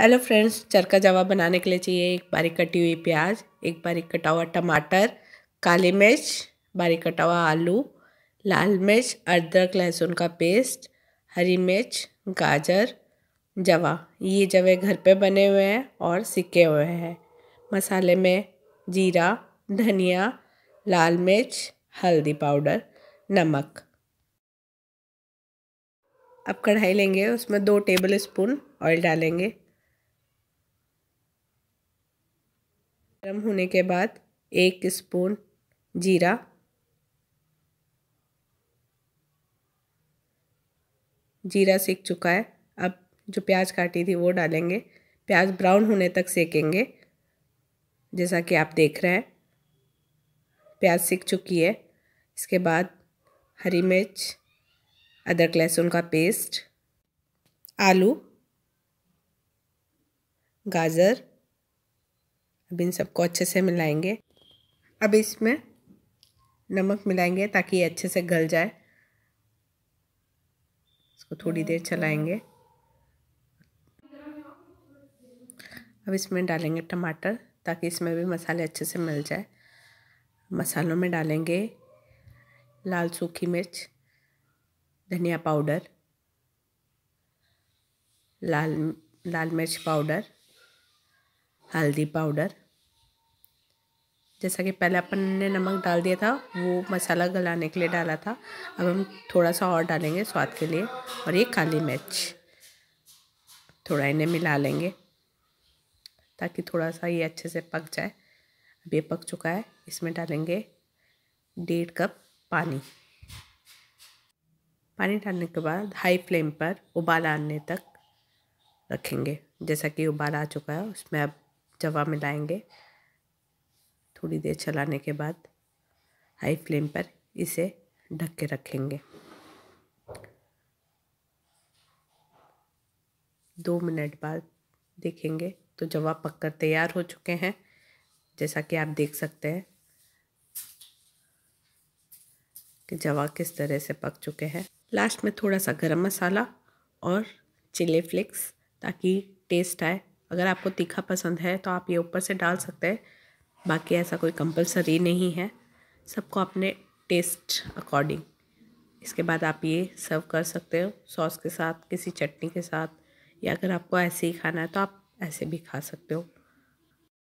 hello friends चरका जवा बनाने के लिए चाहिए एक बारीक कटी हुई प्याज एक बारीक कटा हुआ टमाटर काली मिर्च बारीक कटा हुआ आलू लाल मिर्च अदरक लहसुन का पेस्ट हरी मिर्च गाजर जवा ये जवे घर पे बने हुए हैं और सिके हुए हैं मसाले में जीरा धनिया लाल मिर्च हल्दी पाउडर नमक अब कढ़ाई लेंगे उसमें दो टेबल स्पून ऑयल डालेंगे गर्म होने के बाद एक स्पून जीरा जीरा सीख चुका है अब जो प्याज काटी थी वो डालेंगे प्याज ब्राउन होने तक सेकेंगे जैसा कि आप देख रहे हैं प्याज सीख चुकी है इसके बाद हरी मिर्च अदरक लहसुन का पेस्ट आलू गाजर अब इन सबको अच्छे से मिलाएंगे अब इसमें नमक मिलाएंगे ताकि ये अच्छे से गल जाए इसको थोड़ी देर चलाएंगे अब इसमें डालेंगे टमाटर ताकि इसमें भी मसाले अच्छे से मिल जाए मसालों में डालेंगे लाल सूखी मिर्च धनिया पाउडर लाल लाल मिर्च पाउडर हल्दी पाउडर जैसा कि पहले अपन ने नमक डाल दिया था वो मसाला गलाने के लिए डाला था अब हम थोड़ा सा और डालेंगे स्वाद के लिए और ये काली मिर्च थोड़ा इन्हें मिला लेंगे ताकि थोड़ा सा ये अच्छे से पक जाए अब ये पक चुका है इसमें डालेंगे डेढ़ कप पानी पानी डालने के बाद हाई फ्लेम पर उबाल आने तक रखेंगे जैसा कि उबाल आ चुका है उसमें अब जवा मिलाएंगे थोड़ी देर चलाने के बाद हाई फ्लेम पर इसे ढक के रखेंगे दो मिनट बाद देखेंगे तो जवा पककर तैयार हो चुके हैं जैसा कि आप देख सकते हैं कि जवा किस तरह से पक चुके हैं लास्ट में थोड़ा सा गरम मसाला और चिल्ली फ्लेक्स ताकि टेस्ट आए अगर आपको तीखा पसंद है तो आप ये ऊपर से डाल सकते हैं बाकी ऐसा कोई कंपलसरी नहीं है सबको अपने टेस्ट अकॉर्डिंग इसके बाद आप ये सर्व कर सकते हो सॉस के साथ किसी चटनी के साथ या अगर आपको ऐसे ही खाना है तो आप ऐसे भी खा सकते हो